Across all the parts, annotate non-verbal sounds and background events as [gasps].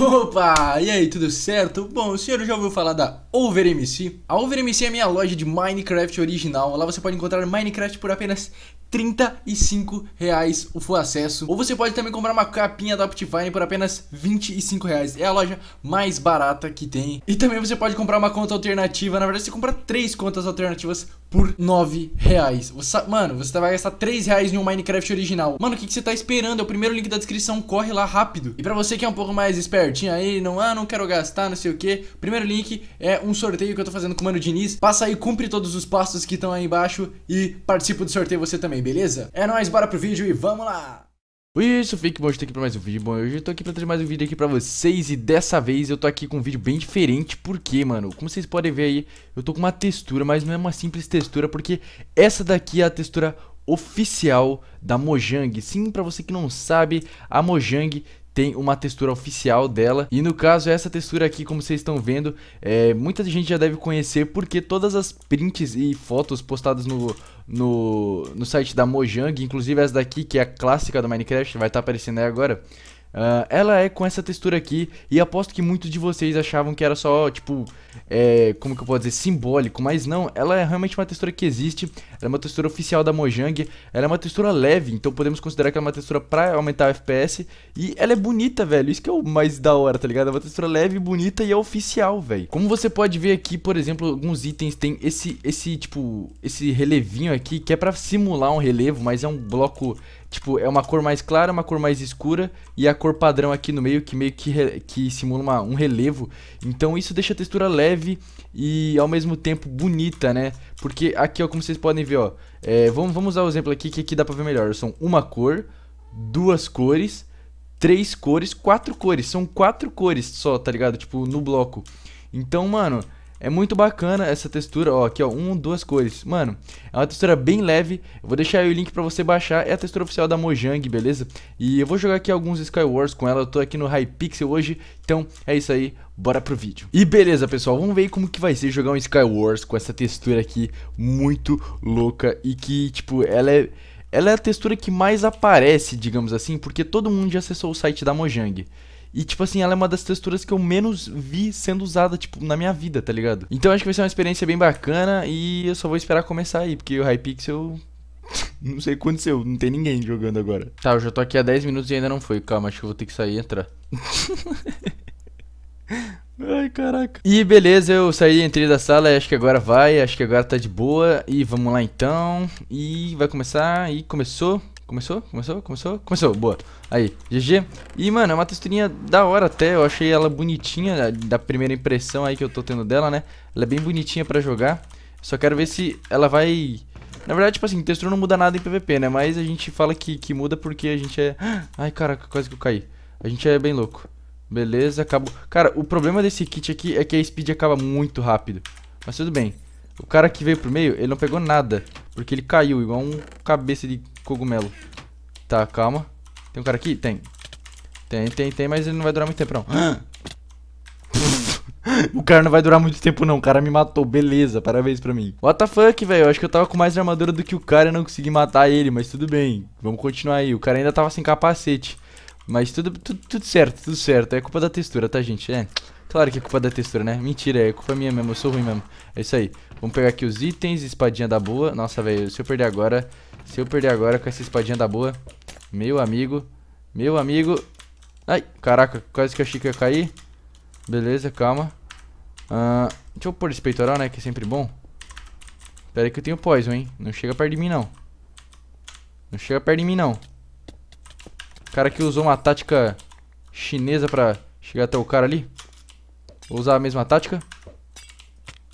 Opa! E aí, tudo certo? Bom, o senhor já ouviu falar da OverMC? A OverMC é a minha loja de Minecraft original. Lá você pode encontrar Minecraft por apenas 35 reais o full acesso. Ou você pode também comprar uma capinha da Optifine por apenas 25 reais. É a loja mais barata que tem. E também você pode comprar uma conta alternativa. Na verdade, você compra três contas alternativas por 9 reais. Você, mano, você vai gastar 3 reais em um Minecraft original. Mano, o que, que você tá esperando? É o primeiro link da descrição, corre lá rápido. E pra você que é um pouco mais espertinho aí, não, ah, não quero gastar, não sei o que, primeiro link é um sorteio que eu tô fazendo com o Mano Diniz. Passa aí, cumpre todos os passos que estão aí embaixo e participa do sorteio você também, beleza? É nóis, bora pro vídeo e vamos lá! Oi, isso sou Fake Bom, estou aqui para mais um vídeo. Bom, hoje eu estou aqui para trazer mais um vídeo aqui para vocês e dessa vez eu estou aqui com um vídeo bem diferente, porque, mano, como vocês podem ver aí, eu estou com uma textura, mas não é uma simples textura, porque essa daqui é a textura oficial da Mojang. Sim, para você que não sabe, a Mojang tem uma textura oficial dela. E no caso, essa textura aqui, como vocês estão vendo, é, muita gente já deve conhecer porque todas as prints e fotos postadas no, no, no site da Mojang, inclusive essa daqui, que é a clássica do Minecraft, vai estar tá aparecendo aí agora, Uh, ela é com essa textura aqui, e aposto que muitos de vocês achavam que era só, tipo, é, como que eu posso dizer, simbólico, mas não, ela é realmente uma textura que existe, ela é uma textura oficial da Mojang, ela é uma textura leve, então podemos considerar que ela é uma textura pra aumentar o FPS, e ela é bonita, velho, isso que é o mais da hora, tá ligado? É uma textura leve, bonita e é oficial, velho. Como você pode ver aqui, por exemplo, alguns itens tem esse, esse, tipo, esse relevinho aqui, que é pra simular um relevo, mas é um bloco Tipo, é uma cor mais clara, uma cor mais escura e a cor padrão aqui no meio que meio que, re, que simula uma, um relevo. Então isso deixa a textura leve e ao mesmo tempo bonita, né? Porque aqui, ó, como vocês podem ver, ó, é, vamos, vamos usar o um exemplo aqui que aqui dá pra ver melhor. São uma cor, duas cores, três cores, quatro cores. São quatro cores só, tá ligado? Tipo, no bloco. Então, mano, é muito bacana essa textura, ó, aqui ó, um, duas cores. Mano, é uma textura bem leve, eu vou deixar aí o link pra você baixar, é a textura oficial da Mojang, beleza? E eu vou jogar aqui alguns Skywars com ela, eu tô aqui no Hypixel hoje, então é isso aí, bora pro vídeo. E beleza, pessoal, vamos ver como que vai ser jogar um Skywars com essa textura aqui muito louca e que, tipo, ela é... Ela é a textura que mais aparece, digamos assim, porque todo mundo já acessou o site da Mojang. E, tipo assim, ela é uma das texturas que eu menos vi sendo usada, tipo, na minha vida, tá ligado? Então acho que vai ser uma experiência bem bacana e eu só vou esperar começar aí, porque o Hypixel. [laughs] não sei o que aconteceu, não tem ninguém jogando agora. Tá, eu já tô aqui há 10 minutos e ainda não foi. Calma, acho que eu vou ter que sair e entrar. [laughs] Ai, caraca. E beleza, eu saí, entrei da sala, acho que agora vai, acho que agora tá de boa. E vamos lá então. E vai começar, e começou. Começou? Começou? Começou? Começou, boa. Aí, GG. E, mano, é uma texturinha da hora até, eu achei ela bonitinha, né, da primeira impressão aí que eu tô tendo dela, né? Ela é bem bonitinha pra jogar, só quero ver se ela vai... Na verdade, tipo assim, textura não muda nada em PVP, né? Mas a gente fala que, que muda porque a gente é... [gasps] Ai, caraca, quase que eu caí. A gente é bem louco. Beleza, acabou. Cara, o problema desse kit aqui é que a speed acaba muito rápido. Mas tudo bem. O cara que veio pro meio, ele não pegou nada. Porque ele caiu igual um cabeça de cogumelo. Tá, calma. Tem um cara aqui? Tem. Tem, tem, tem, mas ele não vai durar muito tempo, não. [gasps] o cara não vai durar muito tempo, não. O cara me matou. Beleza, parabéns pra mim. What the fuck, velho? Eu acho que eu tava com mais armadura do que o cara e não consegui matar ele, mas tudo bem. Vamos continuar aí. O cara ainda tava sem capacete. Mas tudo, tudo, tudo certo, tudo certo. É culpa da textura, tá, gente? É. Claro que é culpa da textura, né? Mentira, é culpa minha mesmo, eu sou ruim mesmo. É isso aí. Vamos pegar aqui os itens, espadinha da boa. Nossa, velho, se eu perder agora, se eu perder agora com essa espadinha da boa, meu amigo, meu amigo... Ai, caraca, quase que achei que ia cair. Beleza, calma. Uh, deixa eu pôr esse peitoral, né, que é sempre bom. Pera aí que eu tenho poison, hein. Não chega perto de mim, não. Não chega perto de mim, não. O cara que usou uma tática chinesa pra chegar até o cara ali. Vou usar a mesma tática.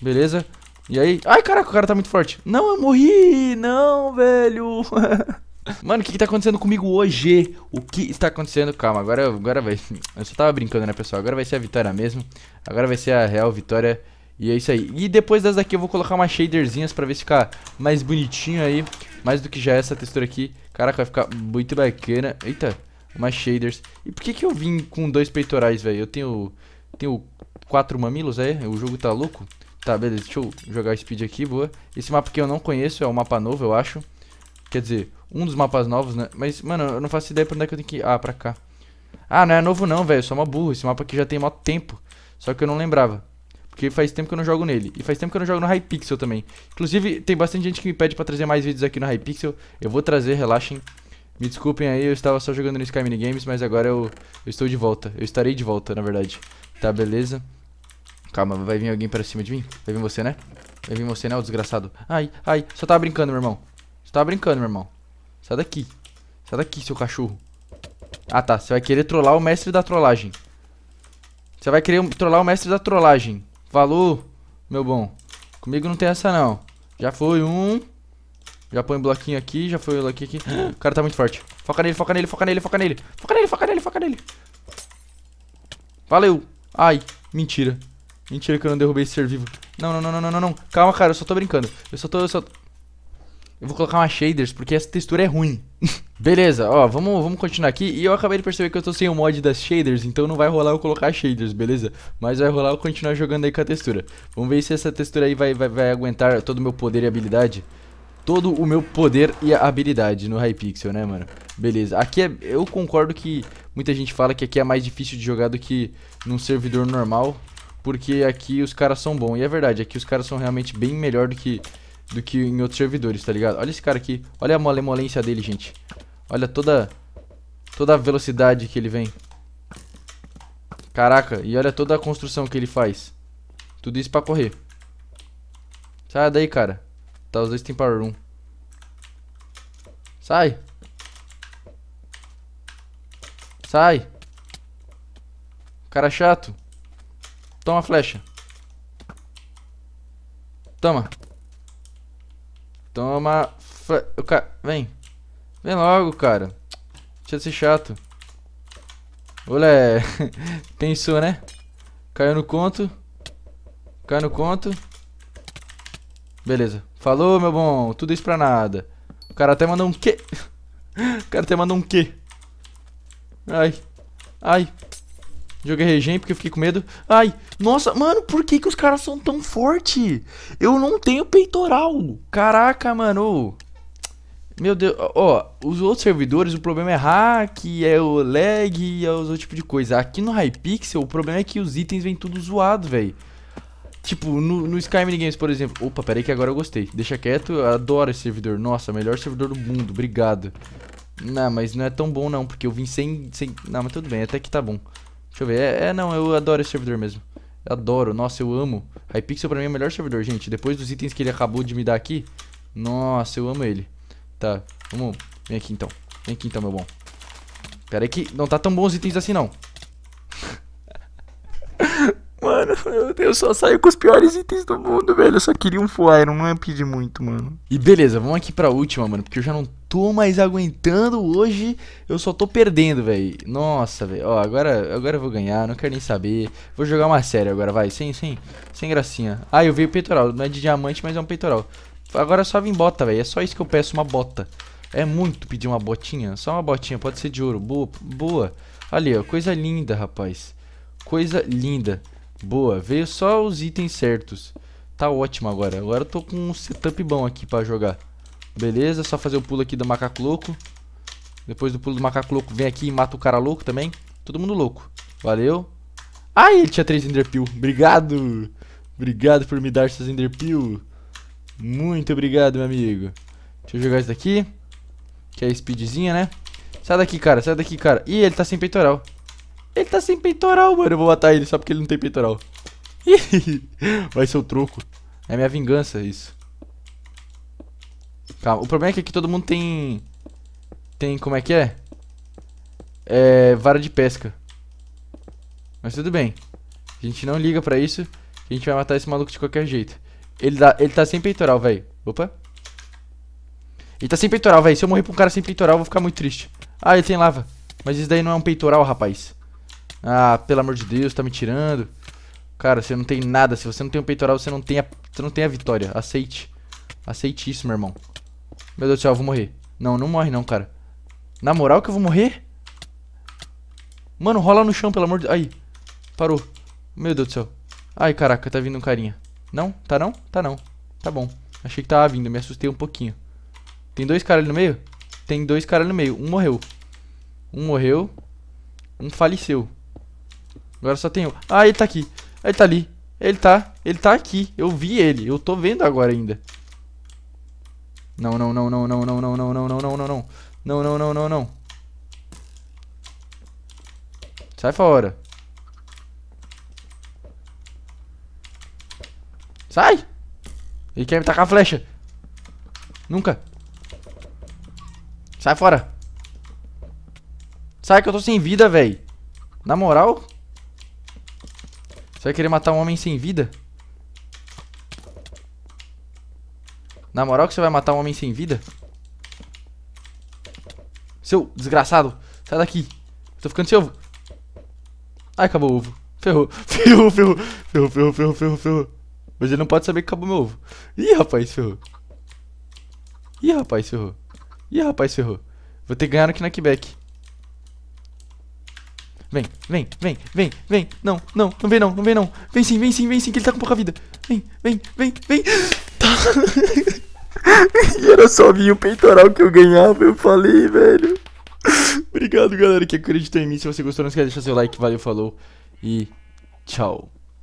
Beleza. E aí? Ai, caraca, o cara tá muito forte. Não, eu morri! Não, velho! [laughs] Mano, o que, que tá acontecendo comigo hoje? O que está acontecendo? Calma, agora, agora vai. Eu só tava brincando, né, pessoal? Agora vai ser a vitória mesmo. Agora vai ser a real vitória. E é isso aí. E depois das daqui eu vou colocar umas shaderzinhas pra ver se ficar mais bonitinho aí. Mais do que já é essa textura aqui. Caraca, vai ficar muito bacana. Eita, umas shaders. E por que que eu vim com dois peitorais, velho? Eu tenho, tenho quatro mamilos, é? O jogo tá louco? Tá, beleza, deixa eu jogar speed aqui, boa. Esse mapa que eu não conheço, é um mapa novo, eu acho. Quer dizer, um dos mapas novos, né? Mas, mano, eu não faço ideia pra onde é que eu tenho que ir. Ah, pra cá. Ah, não é novo não, velho, só uma burra. Esse mapa aqui já tem mó tempo. Só que eu não lembrava. Porque faz tempo que eu não jogo nele. E faz tempo que eu não jogo no Hypixel também. Inclusive, tem bastante gente que me pede pra trazer mais vídeos aqui no Hypixel. Eu vou trazer, relaxem. Me desculpem aí, eu estava só jogando no Sky Minigames Games, mas agora eu, eu estou de volta. Eu estarei de volta, na verdade. Tá, beleza? Calma, vai vir alguém pra cima de mim? Vai vir você, né? Vai vir você, né, o desgraçado? Ai, ai, só tava brincando, meu irmão. Só tava brincando, meu irmão. Sai daqui. Sai daqui, seu cachorro. Ah, tá. Você vai querer trollar o mestre da trollagem. Você vai querer trollar o mestre da trollagem. Falou, meu bom. Comigo não tem essa, não. Já foi um. Já põe um bloquinho aqui, já foi um bloquinho aqui. [gasps] O cara tá muito forte. Foca nele, foca nele, foca nele, foca nele. Foca nele, foca nele, foca nele. Valeu. Ai, mentira. Mentira que eu não derrubei esse ser vivo. Não, não, não, não, não, não. Calma, cara, eu só tô brincando. Eu só tô, eu só... Eu vou colocar umas shaders, porque essa textura é ruim. [laughs] beleza, ó, vamos, vamos continuar aqui. E eu acabei de perceber que eu tô sem o mod das shaders, então não vai rolar eu colocar shaders, beleza? Mas vai rolar eu continuar jogando aí com a textura. Vamos ver se essa textura aí vai, vai, vai aguentar todo o meu poder e habilidade. Todo o meu poder e habilidade no Hypixel, né, mano? Beleza, aqui é, eu concordo que muita gente fala que aqui é mais difícil de jogar do que num servidor normal porque aqui os caras são bons. E é verdade, aqui os caras são realmente bem melhor do que, do que em outros servidores, tá ligado? Olha esse cara aqui, olha a malemolência dele, gente. Olha toda, toda a velocidade que ele vem. Caraca, e olha toda a construção que ele faz. Tudo isso pra correr. Sai daí, cara. Tá, os dois tem power 1. Sai. Sai. Cara chato. Toma a flecha. Toma. Toma. Fle... O Vem. Vem logo, cara. Deixa de ser chato. Olé. [laughs] Pensou, né? Caiu no conto. Caiu no conto. Beleza. Falou, meu bom. Tudo isso pra nada. O cara até mandou um quê? [laughs] o cara até mandou um quê? Ai. Ai. Joguei regen porque eu fiquei com medo. Ai, nossa, mano, por que, que os caras são tão fortes? Eu não tenho peitoral. Caraca, mano. Meu Deus, ó, os outros servidores, o problema é hack, é o lag, é os outros tipo de coisa. Aqui no Hypixel, o problema é que os itens vêm tudo zoado, velho. Tipo, no, no Sky por exemplo. Opa, peraí que agora eu gostei. Deixa quieto, eu adoro esse servidor. Nossa, melhor servidor do mundo, obrigado. Não, mas não é tão bom não, porque eu vim sem... sem... Não, mas tudo bem, até que tá bom. Deixa eu ver. É, é, não, eu adoro esse servidor mesmo. Adoro, nossa, eu amo. Hypixel pra mim é o melhor servidor, gente. Depois dos itens que ele acabou de me dar aqui, nossa, eu amo ele. Tá, vamos. Vem aqui então. Vem aqui então, meu bom. Pera aí que não tá tão bons os itens assim, não. [laughs] Mano, meu Deus, só saio com os piores itens do mundo, velho. Eu só queria um Full não ia é pedir muito, mano. E beleza, vamos aqui pra última, mano, porque eu já não tô mais aguentando. Hoje eu só tô perdendo, velho. Nossa, velho. Ó, agora, agora eu vou ganhar, não quero nem saber. Vou jogar uma série agora, vai. Sem, sem, sem gracinha. Ah, eu vi o peitoral. Não é de diamante, mas é um peitoral. Agora é só vir bota, velho. É só isso que eu peço, uma bota. É muito pedir uma botinha. Só uma botinha, pode ser de ouro. Boa, boa. Ali, ó, coisa linda, rapaz. Coisa linda. Boa, veio só os itens certos. Tá ótimo agora. Agora eu tô com um setup bom aqui pra jogar. Beleza, só fazer o pulo aqui do macaco louco. Depois do pulo do macaco louco, vem aqui e mata o cara louco também. Todo mundo louco. Valeu. Ai, ele tinha três enderpeel. Obrigado. Obrigado por me dar essas enderpeel. Muito obrigado, meu amigo. Deixa eu jogar isso daqui. Que é a speedzinha, né? Sai daqui, cara. Sai daqui, cara. Ih, ele tá sem peitoral. Ele tá sem peitoral, mano. Eu vou matar ele só porque ele não tem peitoral. [laughs] Vai ser o troco. É minha vingança isso. Calma. O problema é que aqui todo mundo tem... Tem... Como é que é? É... Vara de pesca. Mas tudo bem. A gente não liga pra isso. A gente vai matar esse maluco de qualquer jeito. Ele, dá, ele tá sem peitoral, velho. Opa. Ele tá sem peitoral, velho. Se eu morrer pra um cara sem peitoral, eu vou ficar muito triste. Ah, ele tem lava. Mas isso daí não é um peitoral, rapaz. Ah, pelo amor de Deus, tá me tirando. Cara, você não tem nada. Se você não tem um peitoral, você não tem a, você não tem a vitória. Aceite. Aceite isso, meu irmão. Meu Deus do céu, eu vou morrer. Não, não morre não, cara. Na moral que eu vou morrer? Mano, rola no chão, pelo amor de... Aí, parou. Meu Deus do céu. Ai, caraca, tá vindo um carinha. Não? Tá não? Tá não. Tá bom. Achei que tava vindo, me assustei um pouquinho. Tem dois caras ali no meio? Tem dois caras no meio. Um morreu. Um morreu. Um faleceu. Agora só tem um. Ah, ele tá aqui. Ele tá ali. Ele tá. Ele tá aqui. Eu vi ele. Eu tô vendo agora ainda. Não, não, não, não, não, não, não, não, não, não, não, não, não. Não, não, não, não, não. Sai fora. Sai! Ele quer me tacar a flecha. Nunca. Sai fora. Sai que eu tô sem vida, velho. Na moral? Você vai querer matar um homem sem vida? Na moral que você vai matar um homem sem vida? Seu desgraçado, sai daqui. Tô ficando sem ovo. Ai, acabou o ovo. Ferrou. [laughs] Ferrou, ferrou. Ferrou, ferrou, ferrou, ferrou, ferrou. Mas ele não pode saber que acabou meu ovo. Ih, rapaz, ferrou. Ih, rapaz, ferrou. Ih, rapaz, ferrou. Vou ter que ganhar no Quebec. Vem, vem, vem, vem, vem. Não, não, não vem não, não vem não. Vem sim, vem sim, vem sim, que ele tá com pouca vida. Vem, vem, vem, vem. [gasps] Tá. [laughs] e [laughs] era só vir o peitoral que eu ganhava, eu falei, velho. Obrigado, galera, que acreditou em mim. Se você gostou, não esquece de deixar seu like. Valeu, falou e tchau.